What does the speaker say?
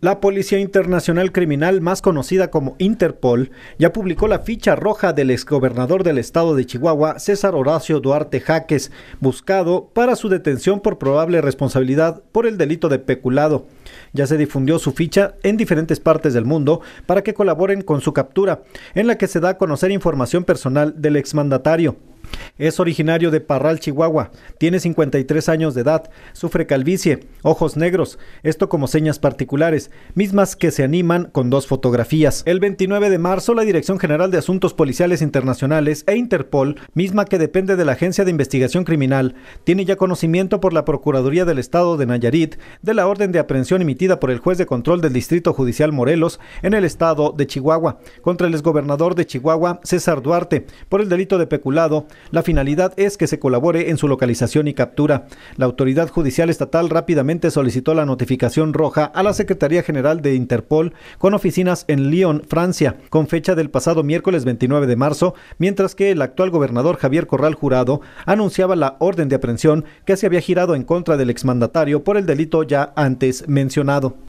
La Policía Internacional Criminal, más conocida como Interpol, ya publicó la ficha roja del exgobernador del estado de Chihuahua, César Horacio Duarte Jaques, buscado para su detención por probable responsabilidad por el delito de peculado. Ya se difundió su ficha en diferentes partes del mundo para que colaboren con su captura, en la que se da a conocer información personal del exmandatario. Es originario de Parral, Chihuahua. Tiene 53 años de edad. Sufre calvicie, ojos negros, esto como señas particulares, mismas que se animan con dos fotografías. El 29 de marzo, la Dirección General de Asuntos Policiales Internacionales e Interpol, misma que depende de la Agencia de Investigación Criminal, tiene ya conocimiento por la Procuraduría del Estado de Nayarit de la orden de aprehensión emitida por el juez de control del Distrito Judicial Morelos en el estado de Chihuahua contra el exgobernador de Chihuahua, César Duarte, por el delito de peculado, la finalidad es que se colabore en su localización y captura. La autoridad judicial estatal rápidamente solicitó la notificación roja a la Secretaría General de Interpol con oficinas en Lyon, Francia, con fecha del pasado miércoles 29 de marzo, mientras que el actual gobernador Javier Corral Jurado anunciaba la orden de aprehensión que se había girado en contra del exmandatario por el delito ya antes mencionado.